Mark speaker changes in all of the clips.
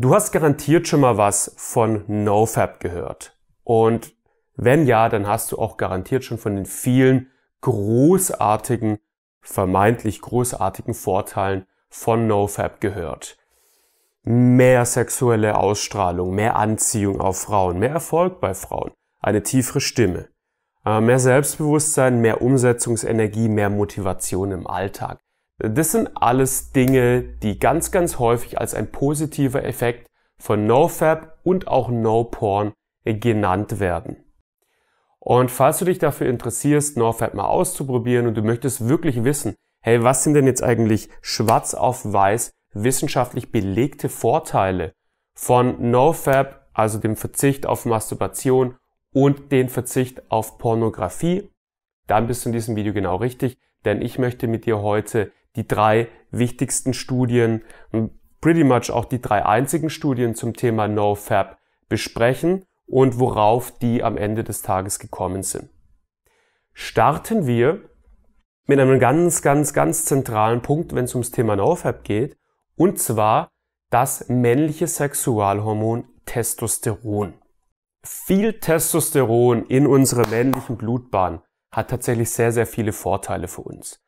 Speaker 1: Du hast garantiert schon mal was von NoFab gehört. Und wenn ja, dann hast du auch garantiert schon von den vielen großartigen, vermeintlich großartigen Vorteilen von NoFab gehört. Mehr sexuelle Ausstrahlung, mehr Anziehung auf Frauen, mehr Erfolg bei Frauen, eine tiefere Stimme, äh, mehr Selbstbewusstsein, mehr Umsetzungsenergie, mehr Motivation im Alltag. Das sind alles Dinge, die ganz, ganz häufig als ein positiver Effekt von NoFab und auch NoPorn genannt werden. Und falls du dich dafür interessierst, NoFab mal auszuprobieren und du möchtest wirklich wissen, hey, was sind denn jetzt eigentlich schwarz auf weiß wissenschaftlich belegte Vorteile von NoFab, also dem Verzicht auf Masturbation und den Verzicht auf Pornografie, dann bist du in diesem Video genau richtig, denn ich möchte mit dir heute die drei wichtigsten Studien und pretty much auch die drei einzigen Studien zum Thema NoFab besprechen und worauf die am Ende des Tages gekommen sind. Starten wir mit einem ganz, ganz, ganz zentralen Punkt, wenn es ums Thema NoFab geht, und zwar das männliche Sexualhormon Testosteron. Viel Testosteron in unserer männlichen Blutbahn hat tatsächlich sehr, sehr viele Vorteile für uns.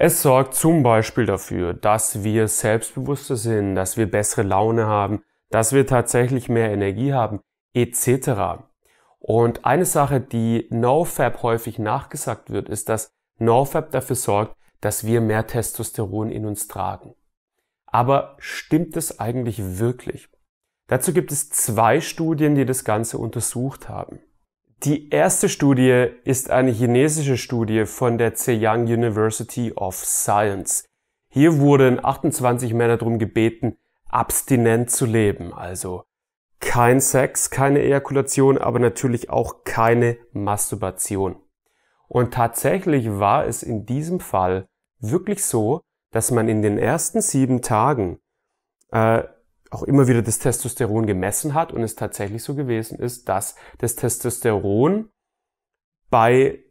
Speaker 1: Es sorgt zum Beispiel dafür, dass wir selbstbewusster sind, dass wir bessere Laune haben, dass wir tatsächlich mehr Energie haben, etc. Und eine Sache, die NoFab häufig nachgesagt wird, ist, dass NoFab dafür sorgt, dass wir mehr Testosteron in uns tragen. Aber stimmt es eigentlich wirklich? Dazu gibt es zwei Studien, die das Ganze untersucht haben. Die erste Studie ist eine chinesische Studie von der Zhejiang University of Science. Hier wurden 28 Männer darum gebeten, abstinent zu leben, also kein Sex, keine Ejakulation, aber natürlich auch keine Masturbation. Und tatsächlich war es in diesem Fall wirklich so, dass man in den ersten sieben Tagen äh, auch immer wieder das Testosteron gemessen hat und es tatsächlich so gewesen ist, dass das Testosteron bei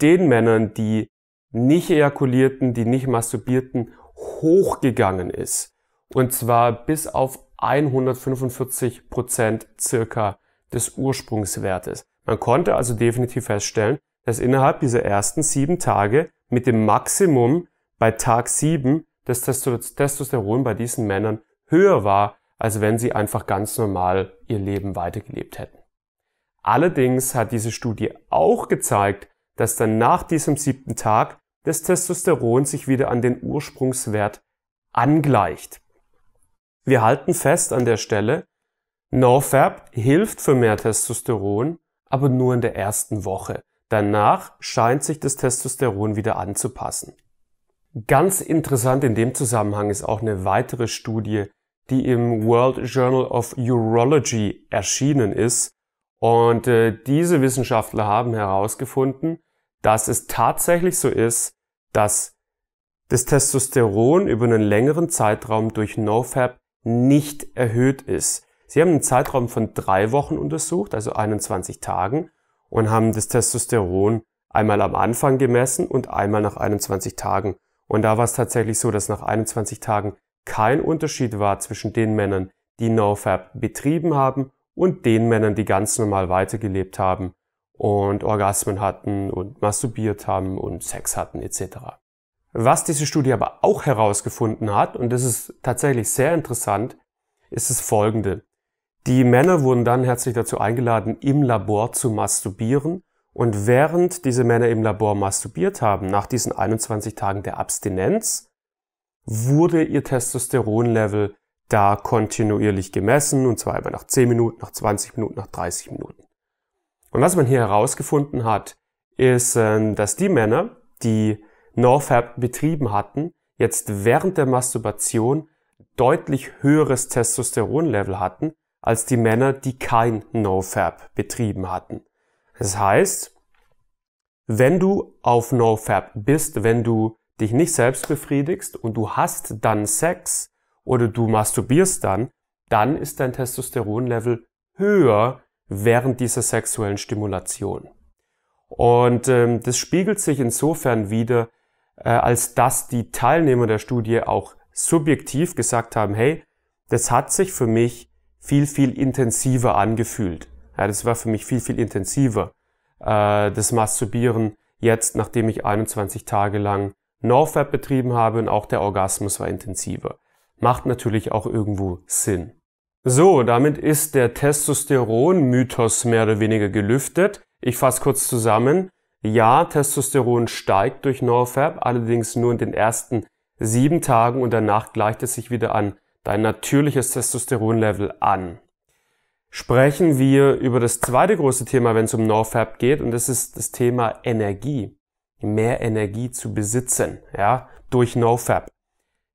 Speaker 1: den Männern, die nicht ejakulierten, die nicht masturbierten, hochgegangen ist. Und zwar bis auf 145 Prozent circa des Ursprungswertes. Man konnte also definitiv feststellen, dass innerhalb dieser ersten sieben Tage mit dem Maximum bei Tag sieben das Testosteron bei diesen Männern höher war, als wenn sie einfach ganz normal ihr Leben weitergelebt hätten. Allerdings hat diese Studie auch gezeigt, dass dann nach diesem siebten Tag das Testosteron sich wieder an den Ursprungswert angleicht. Wir halten fest an der Stelle, NoFab hilft für mehr Testosteron, aber nur in der ersten Woche. Danach scheint sich das Testosteron wieder anzupassen. Ganz interessant in dem Zusammenhang ist auch eine weitere Studie, die im World Journal of Urology erschienen ist. Und äh, diese Wissenschaftler haben herausgefunden, dass es tatsächlich so ist, dass das Testosteron über einen längeren Zeitraum durch NoFab nicht erhöht ist. Sie haben einen Zeitraum von drei Wochen untersucht, also 21 Tagen, und haben das Testosteron einmal am Anfang gemessen und einmal nach 21 Tagen. Und da war es tatsächlich so, dass nach 21 Tagen kein Unterschied war zwischen den Männern, die NoFab betrieben haben und den Männern, die ganz normal weitergelebt haben und Orgasmen hatten und masturbiert haben und Sex hatten etc. Was diese Studie aber auch herausgefunden hat, und das ist tatsächlich sehr interessant, ist das folgende. Die Männer wurden dann herzlich dazu eingeladen, im Labor zu masturbieren. Und während diese Männer im Labor masturbiert haben, nach diesen 21 Tagen der Abstinenz, wurde ihr Testosteronlevel da kontinuierlich gemessen, und zwar immer nach 10 Minuten, nach 20 Minuten, nach 30 Minuten. Und was man hier herausgefunden hat, ist, ähm, dass die Männer, die NorFab betrieben hatten, jetzt während der Masturbation deutlich höheres Testosteronlevel hatten, als die Männer, die kein NoFab betrieben hatten. Das heißt, wenn du auf NoFab bist, wenn du dich nicht selbst befriedigst und du hast dann Sex oder du masturbierst dann, dann ist dein Testosteronlevel höher während dieser sexuellen Stimulation. Und ähm, das spiegelt sich insofern wieder, äh, als dass die Teilnehmer der Studie auch subjektiv gesagt haben, hey, das hat sich für mich viel, viel intensiver angefühlt. Ja, das war für mich viel, viel intensiver, äh, das Masturbieren jetzt, nachdem ich 21 Tage lang NoFap betrieben habe und auch der Orgasmus war intensiver. Macht natürlich auch irgendwo Sinn. So, damit ist der Testosteron-Mythos mehr oder weniger gelüftet. Ich fasse kurz zusammen. Ja, Testosteron steigt durch NoFap, allerdings nur in den ersten sieben Tagen und danach gleicht es sich wieder an dein natürliches Testosteronlevel an. Sprechen wir über das zweite große Thema, wenn es um NoFap geht, und das ist das Thema Energie mehr Energie zu besitzen, ja, durch NoFab.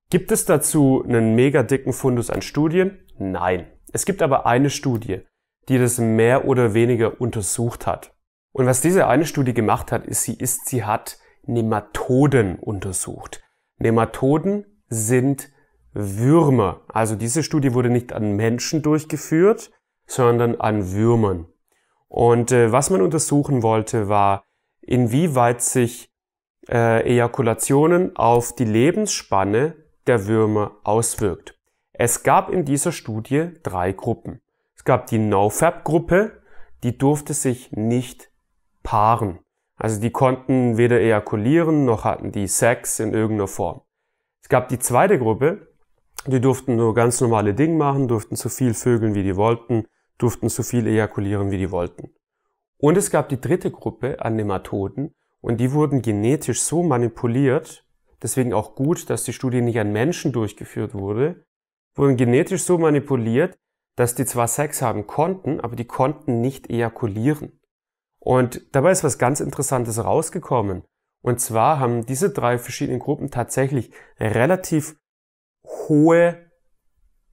Speaker 1: Gibt es dazu einen mega dicken Fundus an Studien? Nein. Es gibt aber eine Studie, die das mehr oder weniger untersucht hat. Und was diese eine Studie gemacht hat, ist, sie ist, sie hat Nematoden untersucht. Nematoden sind Würmer. Also diese Studie wurde nicht an Menschen durchgeführt, sondern an Würmern. Und äh, was man untersuchen wollte, war inwieweit sich äh, Ejakulationen auf die Lebensspanne der Würmer auswirkt. Es gab in dieser Studie drei Gruppen. Es gab die nofab gruppe die durfte sich nicht paaren. Also die konnten weder ejakulieren noch hatten die Sex in irgendeiner Form. Es gab die zweite Gruppe, die durften nur ganz normale Dinge machen, durften so viel vögeln, wie die wollten, durften so viel ejakulieren, wie die wollten. Und es gab die dritte Gruppe an Nematoden und die wurden genetisch so manipuliert, deswegen auch gut, dass die Studie nicht an Menschen durchgeführt wurde, wurden genetisch so manipuliert, dass die zwar Sex haben konnten, aber die konnten nicht ejakulieren. Und dabei ist was ganz Interessantes rausgekommen. Und zwar haben diese drei verschiedenen Gruppen tatsächlich relativ hohe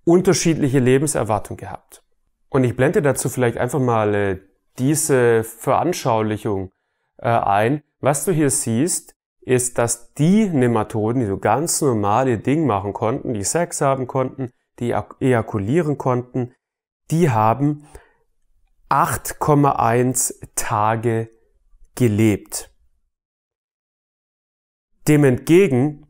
Speaker 1: unterschiedliche Lebenserwartung gehabt. Und ich blende dazu vielleicht einfach mal äh, diese Veranschaulichung äh, ein. Was du hier siehst, ist, dass die Nematoden, die so ganz normale ihr Ding machen konnten, die Sex haben konnten, die ejakulieren konnten, die haben 8,1 Tage gelebt. Dem entgegen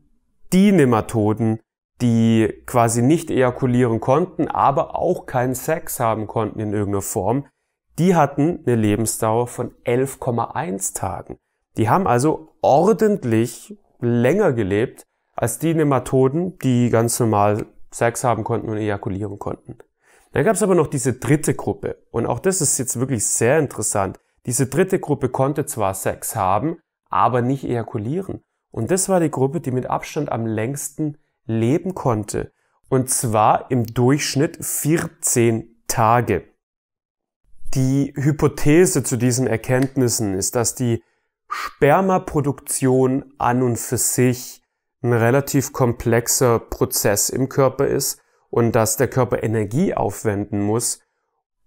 Speaker 1: die Nematoden, die quasi nicht ejakulieren konnten, aber auch keinen Sex haben konnten in irgendeiner Form, die hatten eine Lebensdauer von 11,1 Tagen. Die haben also ordentlich länger gelebt als die Nematoden, die ganz normal Sex haben konnten und ejakulieren konnten. Dann gab es aber noch diese dritte Gruppe und auch das ist jetzt wirklich sehr interessant. Diese dritte Gruppe konnte zwar Sex haben, aber nicht ejakulieren. Und das war die Gruppe, die mit Abstand am längsten leben konnte. Und zwar im Durchschnitt 14 Tage. Die Hypothese zu diesen Erkenntnissen ist, dass die Spermaproduktion an und für sich ein relativ komplexer Prozess im Körper ist und dass der Körper Energie aufwenden muss,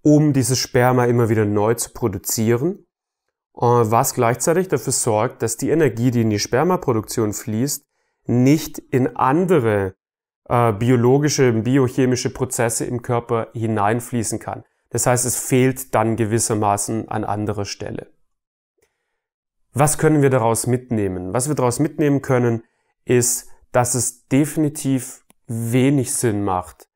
Speaker 1: um dieses Sperma immer wieder neu zu produzieren, äh, was gleichzeitig dafür sorgt, dass die Energie, die in die Spermaproduktion fließt, nicht in andere äh, biologische, biochemische Prozesse im Körper hineinfließen kann. Das heißt, es fehlt dann gewissermaßen an anderer Stelle. Was können wir daraus mitnehmen? Was wir daraus mitnehmen können, ist, dass es definitiv wenig Sinn macht,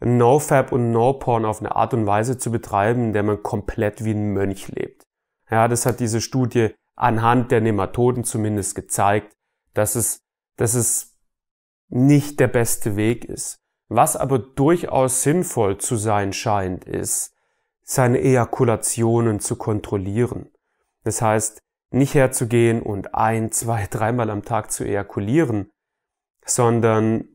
Speaker 1: NoFab und NoPorn auf eine Art und Weise zu betreiben, in der man komplett wie ein Mönch lebt. Ja, das hat diese Studie anhand der Nematoden zumindest gezeigt, dass es, dass es nicht der beste Weg ist. Was aber durchaus sinnvoll zu sein scheint, ist, seine Ejakulationen zu kontrollieren. Das heißt, nicht herzugehen und ein, zwei, dreimal am Tag zu ejakulieren, sondern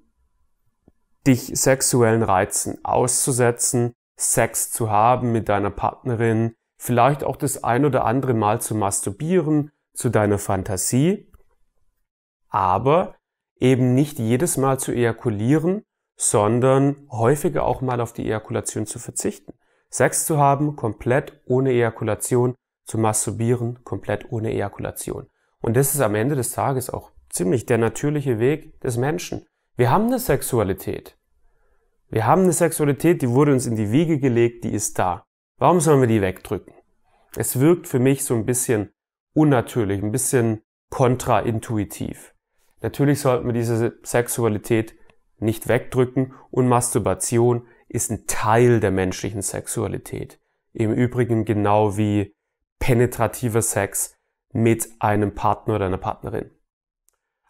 Speaker 1: dich sexuellen Reizen auszusetzen, Sex zu haben mit deiner Partnerin, vielleicht auch das ein oder andere Mal zu masturbieren, zu deiner Fantasie, aber eben nicht jedes Mal zu ejakulieren, sondern häufiger auch mal auf die Ejakulation zu verzichten. Sex zu haben, komplett ohne Ejakulation, zu masturbieren, komplett ohne Ejakulation. Und das ist am Ende des Tages auch ziemlich der natürliche Weg des Menschen. Wir haben eine Sexualität. Wir haben eine Sexualität, die wurde uns in die Wiege gelegt, die ist da. Warum sollen wir die wegdrücken? Es wirkt für mich so ein bisschen unnatürlich, ein bisschen kontraintuitiv. Natürlich sollten wir diese Sexualität nicht wegdrücken und Masturbation ist ein Teil der menschlichen Sexualität. Im Übrigen genau wie penetrativer Sex mit einem Partner oder einer Partnerin.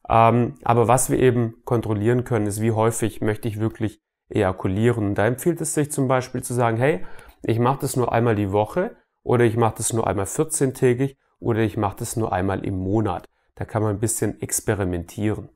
Speaker 1: Ähm, aber was wir eben kontrollieren können, ist, wie häufig möchte ich wirklich ejakulieren. Und da empfiehlt es sich zum Beispiel zu sagen, hey, ich mache das nur einmal die Woche oder ich mache das nur einmal 14-tägig oder ich mache das nur einmal im Monat. Da kann man ein bisschen experimentieren.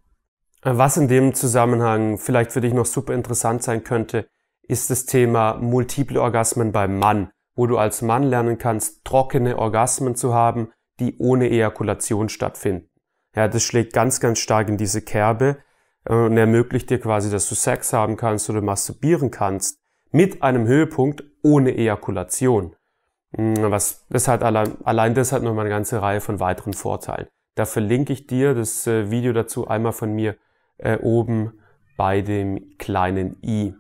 Speaker 1: Was in dem Zusammenhang vielleicht für dich noch super interessant sein könnte, ist das Thema multiple Orgasmen beim Mann, wo du als Mann lernen kannst, trockene Orgasmen zu haben, die ohne Ejakulation stattfinden. Ja, das schlägt ganz, ganz stark in diese Kerbe äh, und ermöglicht dir quasi, dass du Sex haben kannst oder masturbieren kannst mit einem Höhepunkt ohne Ejakulation. Mm, was, das hat allein, allein das hat nochmal eine ganze Reihe von weiteren Vorteilen. Da verlinke ich dir das äh, Video dazu einmal von mir äh, oben bei dem kleinen i.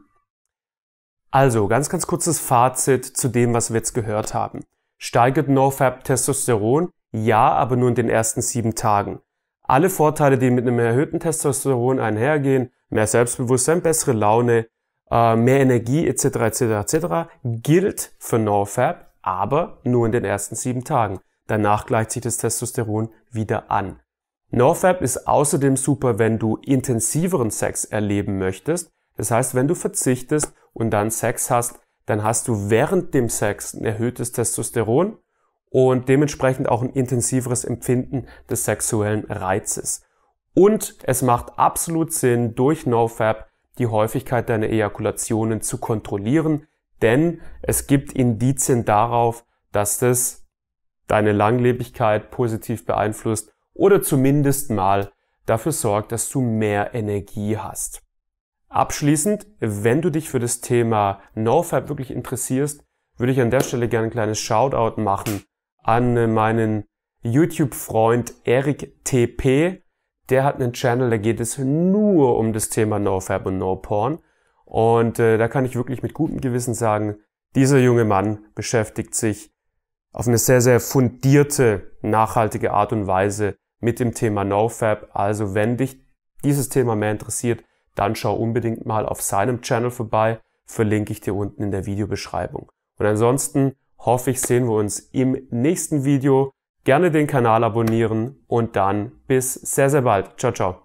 Speaker 1: Also, ganz, ganz kurzes Fazit zu dem, was wir jetzt gehört haben. Steigert NoFab Testosteron? Ja, aber nur in den ersten sieben Tagen. Alle Vorteile, die mit einem erhöhten Testosteron einhergehen, mehr Selbstbewusstsein, bessere Laune, äh, mehr Energie etc. etc. etc. gilt für NoFab, aber nur in den ersten sieben Tagen. Danach gleicht sich das Testosteron wieder an. NoFab ist außerdem super, wenn du intensiveren Sex erleben möchtest. Das heißt, wenn du verzichtest und dann Sex hast, dann hast du während dem Sex ein erhöhtes Testosteron und dementsprechend auch ein intensiveres Empfinden des sexuellen Reizes. Und es macht absolut Sinn, durch NoFab die Häufigkeit deiner Ejakulationen zu kontrollieren, denn es gibt Indizien darauf, dass das deine Langlebigkeit positiv beeinflusst oder zumindest mal dafür sorgt, dass du mehr Energie hast. Abschließend, wenn du dich für das Thema NoFab wirklich interessierst, würde ich an der Stelle gerne ein kleines Shoutout machen an meinen YouTube-Freund Eric TP. Der hat einen Channel, da geht es nur um das Thema NoFab und NoPorn. Und äh, da kann ich wirklich mit gutem Gewissen sagen, dieser junge Mann beschäftigt sich auf eine sehr, sehr fundierte, nachhaltige Art und Weise mit dem Thema NoFab. Also wenn dich dieses Thema mehr interessiert, dann schau unbedingt mal auf seinem Channel vorbei, verlinke ich dir unten in der Videobeschreibung. Und ansonsten hoffe ich, sehen wir uns im nächsten Video. Gerne den Kanal abonnieren und dann bis sehr, sehr bald. Ciao, ciao.